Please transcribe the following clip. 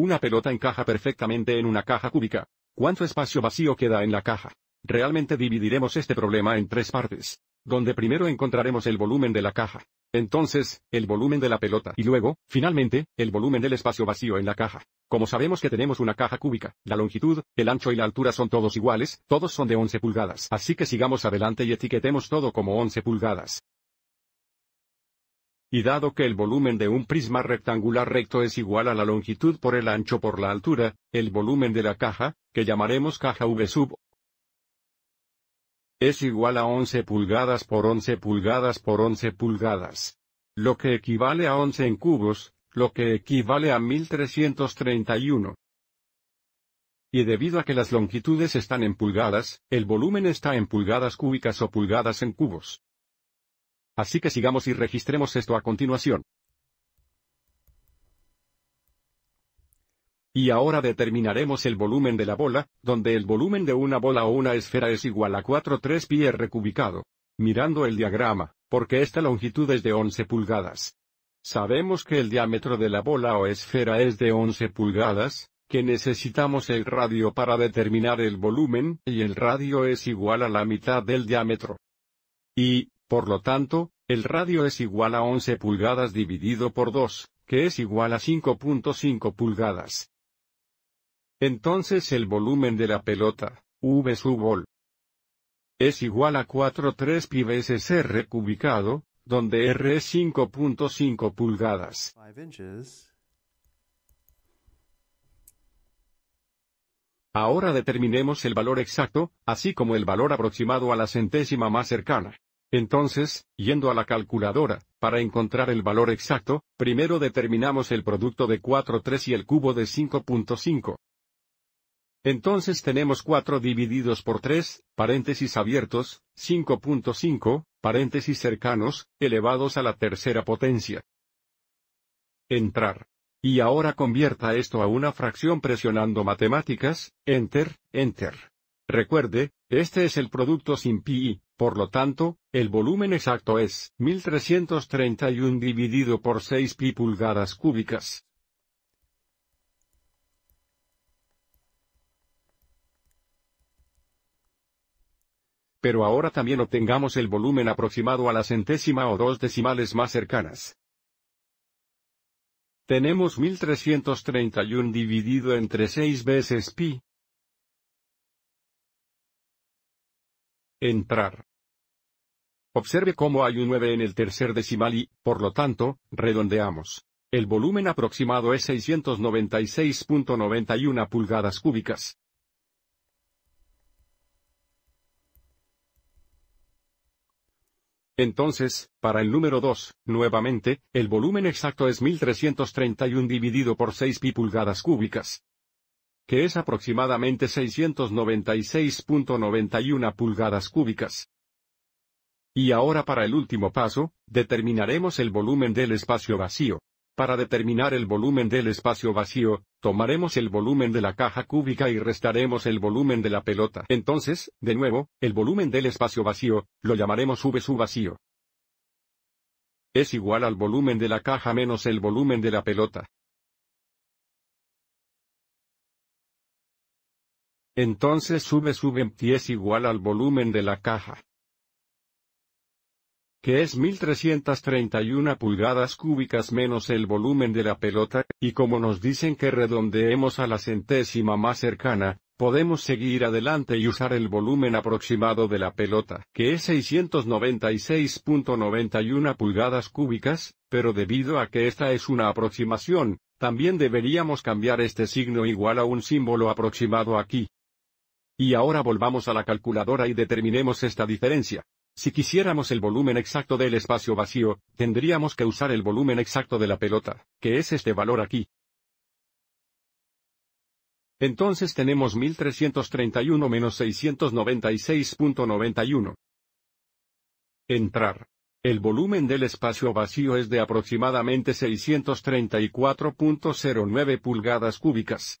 Una pelota encaja perfectamente en una caja cúbica. ¿Cuánto espacio vacío queda en la caja? Realmente dividiremos este problema en tres partes. Donde primero encontraremos el volumen de la caja. Entonces, el volumen de la pelota y luego, finalmente, el volumen del espacio vacío en la caja. Como sabemos que tenemos una caja cúbica, la longitud, el ancho y la altura son todos iguales, todos son de 11 pulgadas. Así que sigamos adelante y etiquetemos todo como 11 pulgadas. Y dado que el volumen de un prisma rectangular recto es igual a la longitud por el ancho por la altura, el volumen de la caja, que llamaremos caja V sub es igual a 11 pulgadas por 11 pulgadas por 11 pulgadas. Lo que equivale a 11 en cubos, lo que equivale a 1331. Y debido a que las longitudes están en pulgadas, el volumen está en pulgadas cúbicas o pulgadas en cubos. Así que sigamos y registremos esto a continuación. Y ahora determinaremos el volumen de la bola, donde el volumen de una bola o una esfera es igual a 3 pi r cubicado. Mirando el diagrama, porque esta longitud es de 11 pulgadas. Sabemos que el diámetro de la bola o esfera es de 11 pulgadas, que necesitamos el radio para determinar el volumen, y el radio es igual a la mitad del diámetro. Y, por lo tanto, el radio es igual a 11 pulgadas dividido por 2, que es igual a 5.5 pulgadas. Entonces el volumen de la pelota, V sub es igual a 4.3 pi veces R cubicado, donde R es 5.5 pulgadas. Ahora determinemos el valor exacto, así como el valor aproximado a la centésima más cercana. Entonces, yendo a la calculadora, para encontrar el valor exacto, primero determinamos el producto de 4,3 y el cubo de 5.5. Entonces tenemos 4 divididos por 3, paréntesis abiertos, 5.5, paréntesis cercanos, elevados a la tercera potencia. Entrar. Y ahora convierta esto a una fracción presionando matemáticas, enter, enter. Recuerde, este es el producto sin pi, por lo tanto, el volumen exacto es 1331 dividido por 6 pi pulgadas cúbicas. Pero ahora también obtengamos el volumen aproximado a la centésima o dos decimales más cercanas. Tenemos 1331 dividido entre 6 veces pi. Entrar. Observe cómo hay un 9 en el tercer decimal y, por lo tanto, redondeamos. El volumen aproximado es 696.91 pulgadas cúbicas. Entonces, para el número 2, nuevamente, el volumen exacto es 1331 dividido por 6 pi pulgadas cúbicas, que es aproximadamente 696.91 pulgadas cúbicas. Y ahora para el último paso, determinaremos el volumen del espacio vacío. Para determinar el volumen del espacio vacío, tomaremos el volumen de la caja cúbica y restaremos el volumen de la pelota. Entonces, de nuevo, el volumen del espacio vacío, lo llamaremos V sub vacío. Es igual al volumen de la caja menos el volumen de la pelota. Entonces V sub empty es igual al volumen de la caja que es 1331 pulgadas cúbicas menos el volumen de la pelota, y como nos dicen que redondeemos a la centésima más cercana, podemos seguir adelante y usar el volumen aproximado de la pelota, que es 696.91 pulgadas cúbicas, pero debido a que esta es una aproximación, también deberíamos cambiar este signo igual a un símbolo aproximado aquí. Y ahora volvamos a la calculadora y determinemos esta diferencia. Si quisiéramos el volumen exacto del espacio vacío, tendríamos que usar el volumen exacto de la pelota, que es este valor aquí. Entonces tenemos 1331 menos 696.91. Entrar. El volumen del espacio vacío es de aproximadamente 634.09 pulgadas cúbicas.